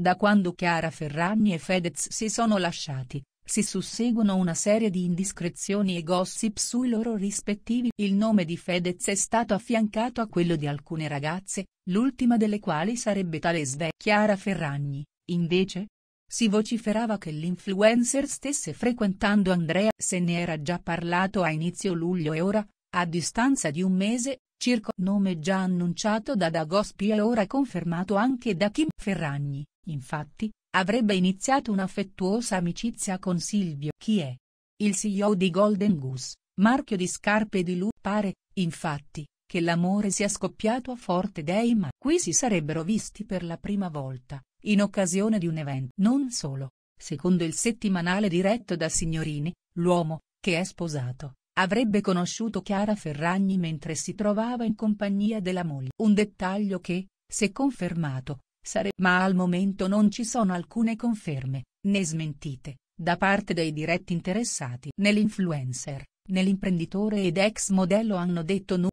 Da quando Chiara Ferragni e Fedez si sono lasciati, si susseguono una serie di indiscrezioni e gossip sui loro rispettivi. Il nome di Fedez è stato affiancato a quello di alcune ragazze, l'ultima delle quali sarebbe tale Talesve. Chiara Ferragni, invece? Si vociferava che l'influencer stesse frequentando Andrea. Se ne era già parlato a inizio luglio e ora, a distanza di un mese, circa nome già annunciato da Dagospi e ora confermato anche da Kim Ferragni, infatti, avrebbe iniziato un'affettuosa amicizia con Silvio Chi è? Il CEO di Golden Goose, marchio di scarpe di Lu, pare, infatti, che l'amore sia scoppiato a Forte dei ma qui si sarebbero visti per la prima volta, in occasione di un evento. Non solo, secondo il settimanale diretto da Signorini, l'uomo, che è sposato, Avrebbe conosciuto Chiara Ferragni mentre si trovava in compagnia della moglie. Un dettaglio che, se confermato, sarebbe... Ma al momento non ci sono alcune conferme, né smentite, da parte dei diretti interessati. Nell'influencer, nell'imprenditore ed ex modello hanno detto nulla.